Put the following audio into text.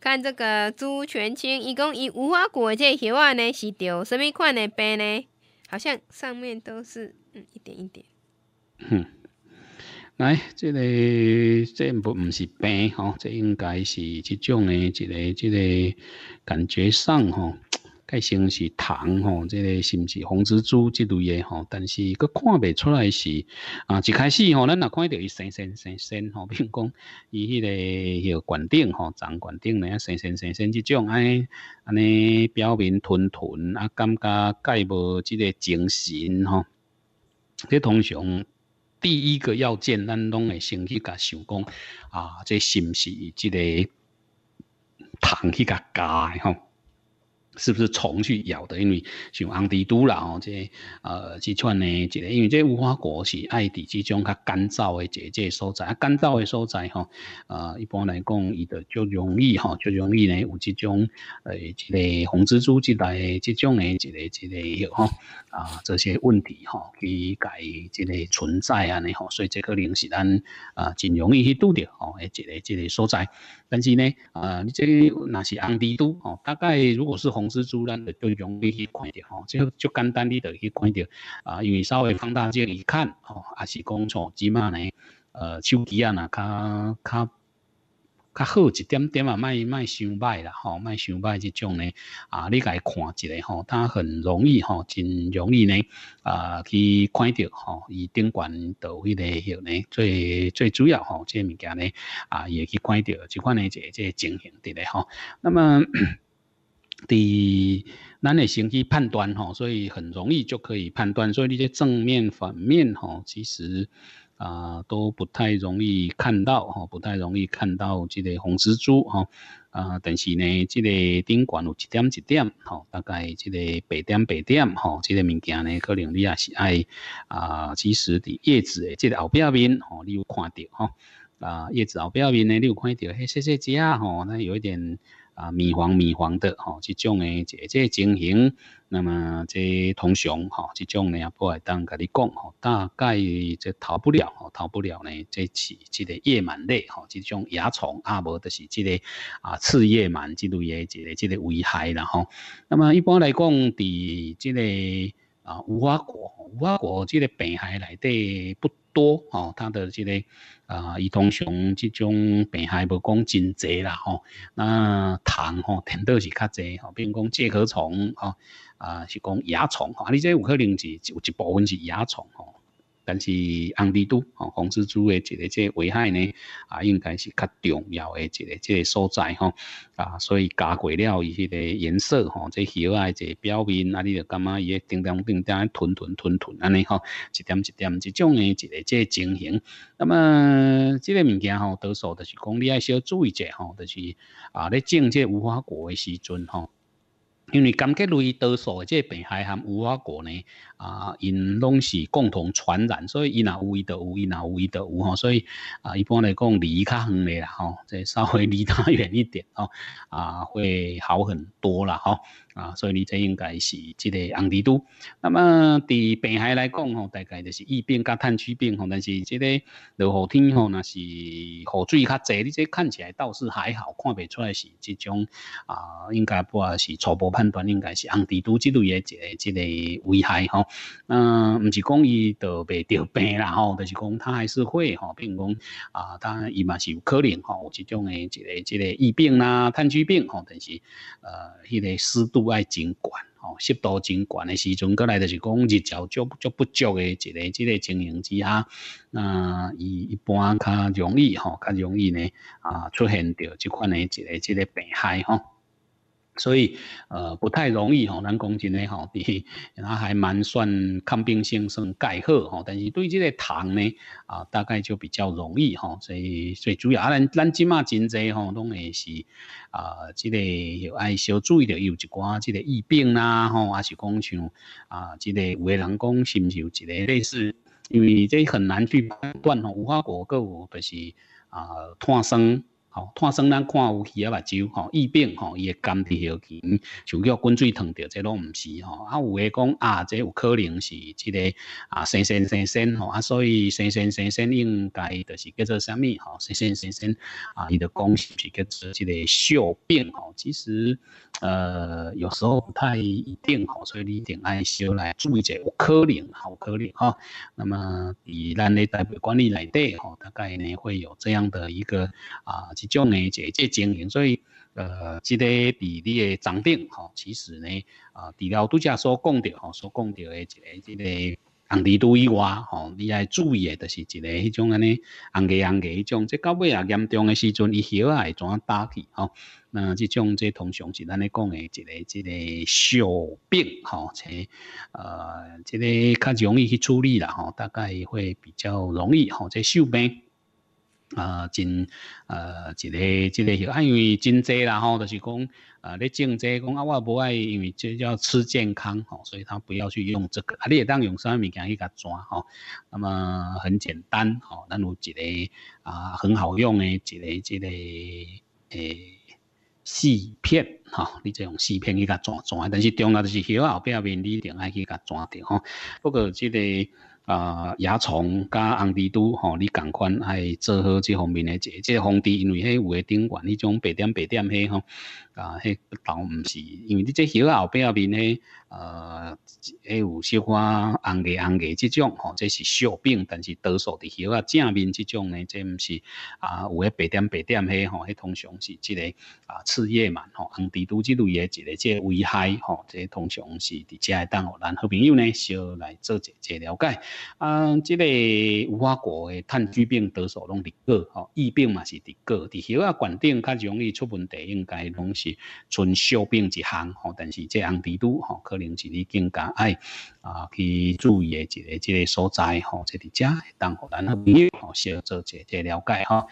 看这个朱全清，一共以无花果这一块呢是着什么款的冰呢？好像上面都是嗯一点一点。嗯，来这个这不不是冰哦，这应该是这种的，这个这个感觉上哈。佮生是虫吼，即个是毋是红蜘蛛即类个吼？但是佮看袂出来是啊，一开始吼，咱若看着伊生生生生吼，比如讲伊迄个许管顶吼，长管顶呢生生生生即种安尼安尼，表面吞吞啊，感觉盖无即个精神吼。即通常第一个要件，咱拢会先去甲想讲，啊，这是毋是即个虫去甲解吼？是不是虫去咬的？因为像红蜘蛛啦，这呃，几串呢？这个，因为这无花果是爱伫这种较干燥的这这所在，啊，干燥的所在哈，呃，一般来讲，伊就较容易哈，较容易呢，有这种呃，一个红蜘蛛之类、这种的之个之个有哈啊，这些问题哈，去解这个存在安尼吼，所以这可能是咱啊，真容易去拄掉吼，诶，这个这个所在，但是呢，啊，你这那是红蜘蛛哦，大概如果是红公司主任就容易去看到吼，就就简单你就去看到啊，因为稍微放大镜一看吼，也是讲错，起码呢，呃，手机啊，那较较较好一点点啊，卖卖伤歹啦，吼，卖伤歹这种呢啊，你该看一下吼，它很容易吼，真容易呢啊，去看到吼，伊顶管到位的吼呢，最最主要吼即物件呢啊，也去看到这款呢，这这情形的咧吼，那么。伫咱的先去判断吼，所以很容易就可以判断，所以这些正面反面吼，其实啊都不太容易看到吼，不太容易看到这个红蜘蛛吼。啊，但是呢，这个顶管有一点一点哈，大概这个白点白点哈，这个物件呢，可能你也是爱啊，其实伫叶子的这个后表面哈，你有看到吼，啊，叶子后表面呢，你有看到黑细细只吼，那有一点。啊，米黄米黄的吼，这种的即即情形，那么即通常吼，这种呢也不会当甲你讲吼，大概即逃不了吼，逃不了呢，即是即个夜螨类吼，即种蚜虫啊无就是即个啊刺夜螨之类一个即个危害啦吼。那么一般来讲，伫即个啊无花果、无花果即个病害内底不。多哦，他的这个啊，儿同熊这种病害不讲真侪啦吼，那虫吼甜度是较侪吼，比如讲介壳虫吼，啊是讲蚜虫吼，你这有可能是有一部分是蚜虫吼。但是红蜘蛛吼，红蜘蛛的一个危害呢，啊，应该是较重要的一个这所在吼，啊，所以加过了伊迄个颜色吼，这叶啊这表面啊，你著感觉伊个叮叮叮叮，吞吞吞吞安尼吼，一点一点即种诶一个个情形。那么即个物件吼，多数就是讲你爱小注意者吼，就是啊，你种即无花果诶时阵吼。因为感觉类多数的这病害含有啊果呢，啊，因拢是共同传染，所以伊若有伊得有，伊若有伊得有吼，所以啊，一般来讲，离远两啦吼，这稍微离他远一点吼，啊，会好很多啦吼，啊，所以你这应该是即个红蜘都。那么，伫病害来讲吼，大概就是疫病加炭疽病吼，但是即个落雨天吼，若是雨水较济，你这看起来倒是还好看不出来是这种啊，应该不啊是初步判。端应该是红蜘蛛之类一个之个危害吼，嗯，唔是讲伊得未得病啦吼，就是讲他还是会吼，比如讲啊，然伊嘛是有可能吼有这种诶一个之个疫病啦、炭疽病吼，但是呃，迄个湿度爱真悬吼，湿度真悬诶时阵，过来就是讲日照足足不足诶一个即个情形之下，那伊一般较容易吼，较容易呢啊出现着即款诶一个之个病害吼。所以，呃，不太容易吼。咱讲真诶吼，它还蛮算抗病性算较好吼。但是对这个糖呢，啊，大概就比较容易吼。所以最主要，啊，咱咱即马真侪吼，拢会是啊，这个有爱小注意的，有一寡这个疫病呐吼，还是讲像啊，这个有些人讲是不是有一个类似，因为这很难去判断吼，无花果个就是啊，炭酸。吼，产生咱看有其啊目睭吼，疫病吼，伊会感染下去，就叫滚水烫着，这拢毋是吼。啊，有诶讲啊，这有可能是即个啊，生生生生吼，啊，所以生生生生应该就是叫做虾米吼，生生生生啊，伊就讲是叫做即个小病吼。其实呃，有时候不太一定吼，所以你一定爱小来注意者，有可能，有可能吼。那么以咱咧代表管理来对吼，大概呢会有这样的一个啊。种诶，一个即情形，所以，呃，即个伫你诶床顶吼，其实呢，啊，除了拄则所讲着吼，所讲着诶一个一个红蜘蛛以外吼，你爱注意诶，就是一个迄种安尼红个红个迄种，即到尾啊严重诶时阵，伊血啊会怎打去，吼，那即种即通常是咱咧讲诶一个一个小病吼，呃，即个较容易去处理啦吼，大概会比较容易吼，即小病。啊，真啊，一个一个许，啊，因为真济啦吼，就是讲啊，咧种济讲啊，我无爱，因为这叫吃健康吼，所以他不要去用这个。啊，你也当用啥物件去甲抓吼？那么很简单吼，咱有一个啊，很好用诶，一个一个诶，四片吼，你就用四片去甲抓抓。但是重要就是许后壁面你一定爱去甲抓着吼。不过即个。啊、呃，蚜虫加红蜘蛛吼，你赶快爱做好这方面的这这防治，因为迄有诶顶管迄种白点白点迄吼，啊，迄倒毋是，因为你这叶后壁边迄呃，有小可红叶红叶这种，吼，这是小病，但是多数伫啊正面这种呢，这毋是啊，有诶白点白点迄吼，迄通常是即个啊，刺叶螨，吼，红蜘蛛之类一个，即危害，吼，即通常是伫遮等，哦，咱好朋友呢，小来做一者了解，啊，即个无花果嘅炭疽病，多数拢伫过，吼，疫病嘛是伫果，伫啊果顶较容易出问题，应该拢是纯小病一项，吼，但是即红蜘蛛，吼，可能。是你更加爱啊去注意的一个一个所在吼，这是只当予咱朋友少做一个了解哈。